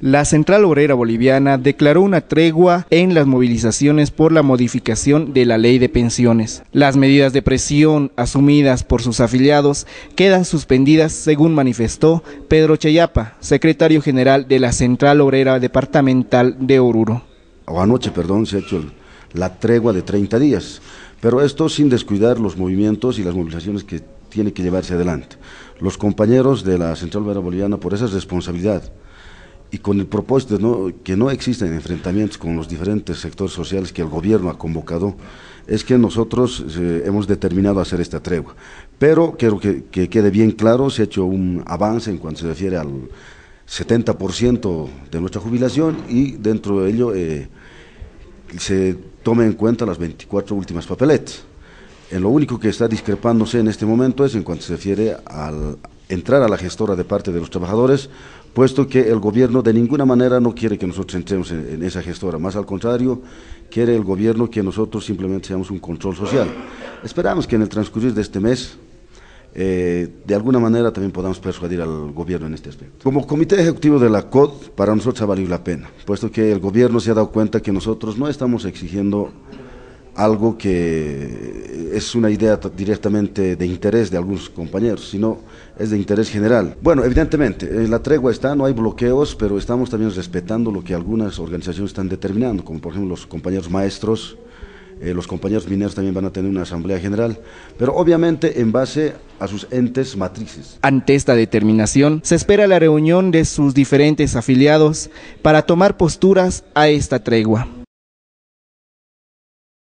La Central Obrera Boliviana declaró una tregua en las movilizaciones por la modificación de la ley de pensiones. Las medidas de presión asumidas por sus afiliados quedan suspendidas, según manifestó Pedro Cheyapa, secretario general de la Central Obrera Departamental de Oruro. anoche, perdón, se ha hecho la tregua de 30 días, pero esto sin descuidar los movimientos y las movilizaciones que tiene que llevarse adelante. Los compañeros de la Central Obrera Boliviana, por esa responsabilidad, y con el propósito de que no existen enfrentamientos con los diferentes sectores sociales que el gobierno ha convocado, es que nosotros eh, hemos determinado hacer esta tregua. Pero quiero que, quede bien claro, se ha hecho un avance en cuanto se refiere al 70% de nuestra jubilación y dentro de ello eh, se tomen en cuenta las 24 últimas papeletas. En eh, lo único que está discrepándose en este momento es en cuanto se refiere al entrar a la gestora de parte de los trabajadores puesto que el gobierno de ninguna manera no quiere que nosotros entremos en, esa gestora, más al contrario, quiere el gobierno que nosotros simplemente seamos un control social. Esperamos que en el transcurrir de este mes, eh, de alguna manera también podamos persuadir al gobierno en este aspecto. Como comité ejecutivo de la COD, para nosotros ha valido la pena, puesto que el gobierno se ha dado cuenta que nosotros no estamos exigiendo algo que es una idea directamente de interés de algunos compañeros, sino es de interés general. Bueno, evidentemente, la tregua está, no hay bloqueos, pero estamos también respetando lo que algunas organizaciones están determinando, como por ejemplo los compañeros maestros, eh, los compañeros mineros también van a tener una asamblea general, pero obviamente en base a sus entes matrices. Ante esta determinación, se espera la reunión de sus diferentes afiliados para tomar posturas a esta tregua.